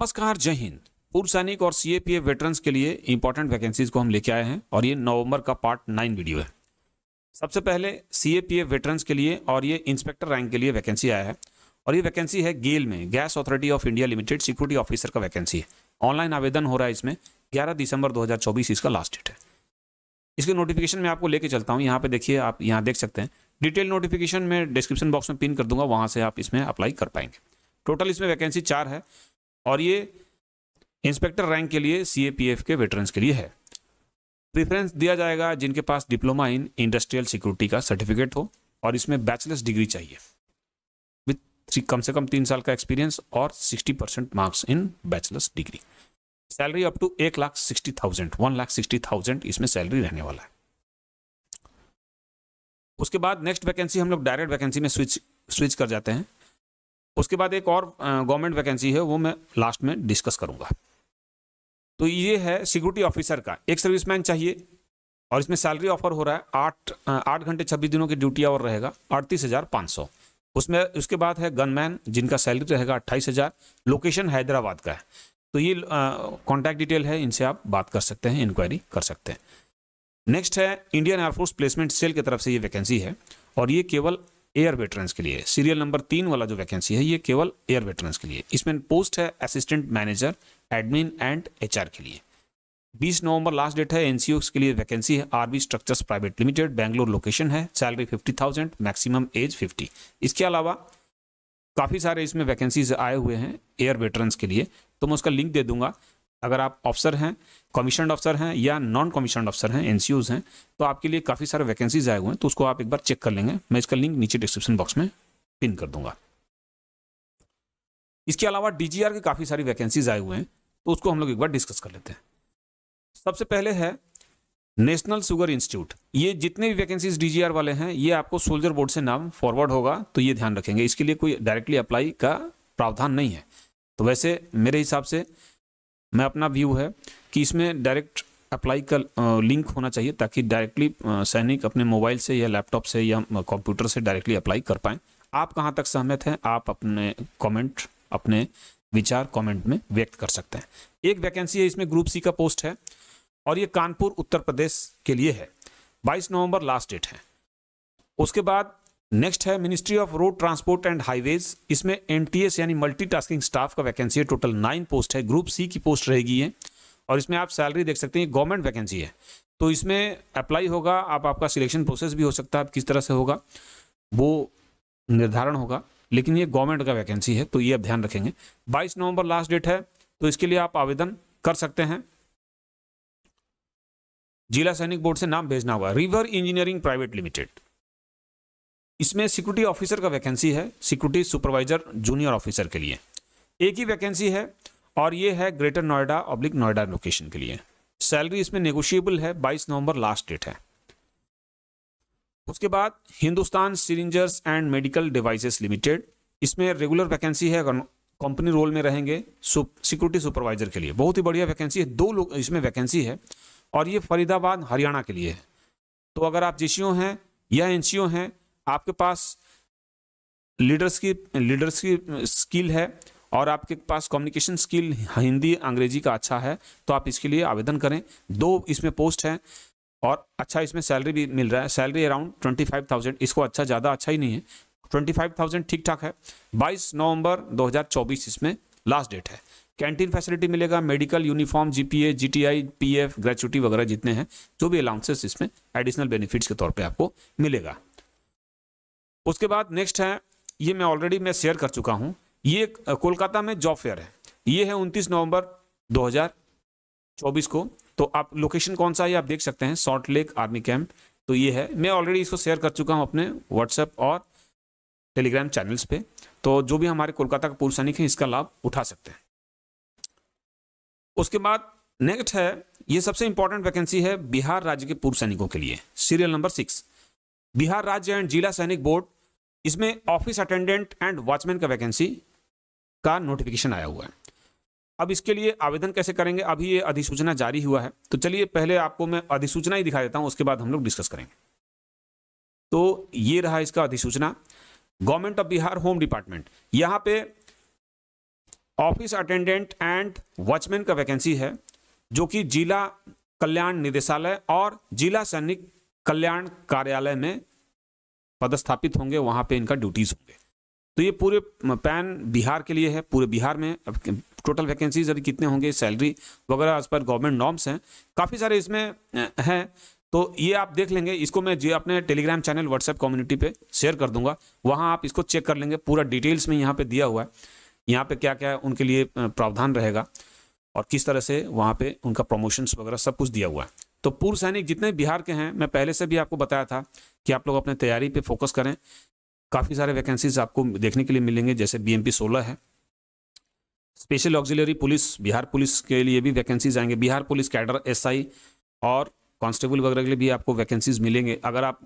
नमस्कार जय हिंद पूर्व सैनिक और सीएपीएफ वेटरन्स के लिए इंपॉर्टेंट वैकेंसीज को हम लेके आए हैं और ये नवंबर का पार्ट नाइन वीडियो है सबसे पहले सीएपीएफ वेटरन्स के लिए और ये इंस्पेक्टर रैंक के लिए वैकेंसी आया है और ये वैकेंसी है गेल में gas authority of India limited security officer का वैकेंसी है ऑनलाइन आवेदन हो रहा है इसमें ग्यारह दिसंबर दो इसका लास्ट डेट है इसके नोटिफिकेशन में आपको लेके चलता हूँ यहाँ पे देखिए आप यहाँ देख सकते हैं डिटेल नोटिफिकेशन में डिस्क्रिप्शन बॉक्स में पिन कर दूंगा वहाँ से आप इसमें अप्लाई कर पाएंगे टोटल इसमें वैकेंसी चार है और ये इंस्पेक्टर रैंक के लिए सी के वेटरन्स के लिए है प्रेफरेंस दिया जाएगा जिनके पास डिप्लोमा इन इंडस्ट्रियल सिक्योरिटी का सर्टिफिकेट हो और इसमें बैचलर्स डिग्री चाहिए विथ कम से कम तीन साल का एक्सपीरियंस और sixty percent marks in bachelor's degree salary up to एक lakh sixty thousand one lakh sixty thousand इसमें सैलरी रहने वाला है उसके बाद नेक्स्ट वैकेंसी हम लोग डायरेक्ट वैकेंसी में स्विच स्विच कर जाते हैं उसके बाद एक और गवर्नमेंट वैकेंसी है वो मैं लास्ट में डिस्कस करूंगा तो ये है सिक्योरिटी ऑफिसर का एक सर्विसमैन चाहिए और इसमें सैलरी ऑफर हो रहा है आठ आठ घंटे छब्बीस दिनों की ड्यूटी आवर रहेगा अड़तीस हज़ार पाँच सौ उसमें उसके बाद है गनमैन जिनका सैलरी रहेगा अट्ठाईस हज़ार लोकेशन हैदराबाद का है तो ये कॉन्टैक्ट डिटेल है इनसे आप बात कर सकते हैं इंक्वायरी कर सकते हैं नेक्स्ट है इंडियन एयरफोर्स प्लेसमेंट सेल की तरफ से ये वैकेंसी है और ये केवल एयर वेटरन्स के लिए सीरियल नंबर तीन वाला जो वैकेंसी है ये केवल एयर वेटरन्स के लिए इसमें पोस्ट है assistant manager admin and H के लिए 20 नवंबर लास्ट डेट है एनसीओ के लिए वैकेंसी है RB structures private limited Bangalore location है सैलरी 50,000 मैक्सिमम एज 50 इसके अलावा काफ़ी सारे इसमें वैकेंसीज आए हुए हैं एयर वेटरन्स के लिए तो मैं उसका लिंक दे दूंगा अगर आप ऑफिसर हैं कमीशन ऑफिसर हैं या नॉन कमीशन ऑफिसर हैं एन हैं तो आपके लिए काफ़ी सारे वैकेंसीज आए हुए हैं तो उसको आप एक बार चेक कर लेंगे मैं इसका लिंक नीचे डिस्क्रिप्शन बॉक्स में पिन कर दूंगा इसके अलावा डी के काफ़ी सारी वैकेंसीज आए हुए हैं तो उसको हम लोग एक बार डिस्कस कर लेते हैं सबसे पहले है नेशनल शुगर इंस्टीट्यूट ये जितने भी वैकेंसीज डीजीआर वाले हैं ये आपको सोल्जर बोर्ड से नाम फॉरवर्ड होगा तो ये ध्यान रखेंगे इसके लिए कोई डायरेक्टली अप्लाई का प्रावधान नहीं है तो वैसे मेरे हिसाब से मैं अपना व्यू है कि इसमें डायरेक्ट अप्लाई का लिंक होना चाहिए ताकि डायरेक्टली सैनिक अपने मोबाइल से या लैपटॉप से या कंप्यूटर से डायरेक्टली अप्लाई कर पाएँ आप कहाँ तक सहमत हैं आप अपने कमेंट अपने विचार कमेंट में व्यक्त कर सकते हैं एक वैकेंसी है इसमें ग्रुप सी का पोस्ट है और ये कानपुर उत्तर प्रदेश के लिए है 22 नवंबर लास्ट डेट है उसके बाद नेक्स्ट है ministry of road transport and highways इसमें एनटीएस यानी मल्टीटास्किंग स्टाफ का वैकेंसी है टोटल नाइन पोस्ट है ग्रुप सी की पोस्ट रहेगी है और इसमें आप सैलरी देख सकते हैं गवर्नमेंट वैकेंसी है तो इसमें अप्लाई होगा आप आपका सिलेक्शन प्रोसेस भी हो सकता है आप किस तरह से होगा वो निर्धारण होगा लेकिन ये गवर्नमेंट का वैकेंसी है तो ये आप ध्यान रखेंगे 22 नवंबर लास्ट डेट है तो इसके लिए आप आवेदन कर सकते हैं जिला सैनिक बोर्ड से नाम भेजना होगा रिवर इंजीनियरिंग प्राइवेट लिमिटेड इसमें सिक्योरिटी ऑफिसर का वैकेंसी है सिक्योरिटी सुपरवाइजर जूनियर ऑफिसर के लिए एक ही वैकेंसी है और ये है ग्रेटर नोएडा ऑब्लिक नोएडा लोकेशन के लिए सैलरी इसमें नेगोशिएबल है 22 नवंबर लास्ट डेट है उसके बाद Hindustan syringes and medical devices limited इसमें रेगुलर वैकेंसी है कंपनी रोल में रहेंगे सिक्योरिटी सुपरवाइजर के लिए बहुत ही बढ़िया वैकेंसी है दो लोग इसमें वैकेंसी है और ये फरीदाबाद हरियाणा के लिए है तो अगर आप जे हैं या एन हैं आपके पास लीडर्स की लीडर्स की स्किल है और आपके पास कम्युनिकेशन स्किल हिंदी अंग्रेजी का अच्छा है तो आप इसके लिए आवेदन करें दो इसमें पोस्ट हैं और अच्छा इसमें सैलरी भी मिल रहा है salary around twenty five thousand इसको अच्छा ज़्यादा अच्छा ही नहीं है ट्वेंटी फाइव थाउजेंड ठीक ठाक है बाईस नवंबर दो हज़ार चौबीस इसमें लास्ट डेट है कैंटीन फैसिलिटी मिलेगा medical uniform G G P A T I P F gratuity वगैरह जितने हैं जो भी अलाउंसेस इसमें एडिशनल बेनिफिट्स के तौर पर आपको मिलेगा उसके बाद नेक्स्ट है ये मैं ऑलरेडी मैं शेयर कर चुका हूँ ये कोलकाता में जॉब फेयर है ये है उनतीस नवंबर 2024 को तो आप लोकेशन कौन सा है आप देख सकते हैं सॉल्ट लेक आर्मी कैंप तो ये है मैं ऑलरेडी इसको शेयर कर चुका हूँ अपने व्हाट्सएप और टेलीग्राम चैनल्स पे तो जो भी हमारे कोलकाता का पूर्व सैनिक हैं इसका लाभ उठा सकते हैं उसके बाद नेक्स्ट है ये सबसे इंपॉर्टेंट वैकेंसी है बिहार राज्य के पूर्व सैनिकों के लिए सीरियल नंबर सिक्स बिहार राज्य एंड जिला सैनिक बोर्ड इसमें ऑफिस अटेंडेंट एंड वॉचमैन का वैकेंसी का नोटिफिकेशन आया हुआ है अब इसके लिए आवेदन कैसे करेंगे अभी ये अधिसूचना जारी हुआ है तो चलिए पहले आपको मैं अधिसूचना ही दिखा देता हूँ उसके बाद हम लोग डिस्कस करेंगे तो ये रहा इसका अधिसूचना government of Bihar home department यहाँ पे ऑफिस अटेंडेंट एंड वॉचमैन का वैकेंसी है जो कि जिला कल्याण निदेशालय और जिला सैनिक कल्याण कार्यालय में पदस्थापित होंगे वहाँ पे इनका ड्यूटीज़ होंगे तो ये पूरे पैन बिहार के लिए है पूरे बिहार में अब टोटल वैकेंसीज अभी कितने होंगे सैलरी वगैरह एज पर गवर्नमेंट नॉर्म्स हैं काफ़ी सारे इसमें हैं तो ये आप देख लेंगे इसको मैं जो अपने टेलीग्राम चैनल व्हाट्सएप कम्युनिटी पे शेयर कर दूंगा वहाँ आप इसको चेक कर लेंगे पूरा डिटेल्स में यहाँ पे दिया हुआ है यहाँ पे क्या क्या है उनके लिए प्रावधान रहेगा और किस तरह से वहाँ पे उनका प्रमोशंस वगैरह सब कुछ दिया हुआ है तो पूर्व सैनिक जितने बिहार के हैं मैं पहले से भी आपको बताया था कि आप लोग अपने तैयारी पे फोकस करें काफ़ी सारे वैकेंसीज आपको देखने के लिए मिलेंगे जैसे बी एम पी सोलह है special auxiliary police Bihar police के लिए भी वैकेंसीज आएंगे बिहार पुलिस कैडर एसआई और कांस्टेबल वगैरह के लिए भी आपको वैकेंसीज मिलेंगे अगर आप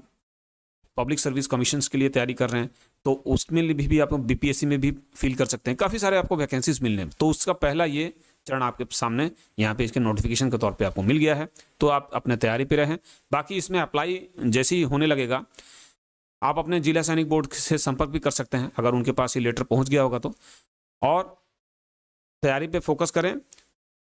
पब्लिक सर्विस कमीशन के लिए तैयारी कर रहे हैं तो उसमें भी, भी आप बीपीएससी में भी फिल कर सकते हैं काफ़ी सारे आपको वैकेंसीज मिलने तो उसका पहला ये चरण आपके सामने यहाँ पे इसके नोटिफिकेशन के तौर पे आपको मिल गया है तो आप अपने तैयारी पे रहें बाकी इसमें अप्लाई जैसे ही होने लगेगा आप अपने जिला सैनिक बोर्ड से संपर्क भी कर सकते हैं अगर उनके पास ये लेटर पहुँच गया होगा तो और तैयारी पर फोकस करें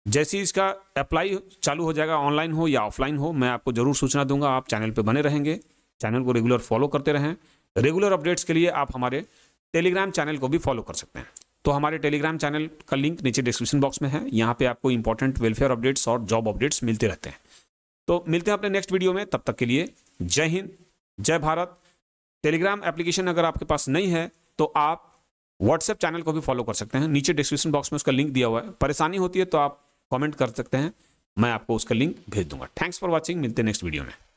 जैसे ही इसका अप्लाई चालू हो जाएगा ऑनलाइन हो या ऑफलाइन हो मैं आपको ज़रूर सूचना दूंगा आप चैनल पर बने रहेंगे चैनल को रेगुलर फॉलो करते रहें रेगुलर अपडेट्स के लिए आप हमारे टेलीग्राम चैनल को भी फॉलो कर सकते हैं तो हमारे टेलीग्राम चैनल का लिंक नीचे डिस्क्रिप्शन बॉक्स में है यहाँ पे आपको इंपॉर्टेंट वेलफेयर अपडेट्स और जॉब अपडेट्स मिलते रहते हैं तो मिलते हैं अपने नेक्स्ट वीडियो में तब तक के लिए जय हिंद जय भारत टेलीग्राम एप्लीकेशन अगर आपके पास नहीं है तो आप व्हाट्सएप चैनल को भी फॉलो कर सकते हैं नीचे डिस्क्रिप्शन बॉक्स में उसका लिंक दिया हुआ है परेशानी होती है तो आप कमेंट कर सकते हैं मैं आपको उसका लिंक भेज दूंगा थैंक्स फॉर वॉचिंग मिलते हैं नेक्स्ट वीडियो में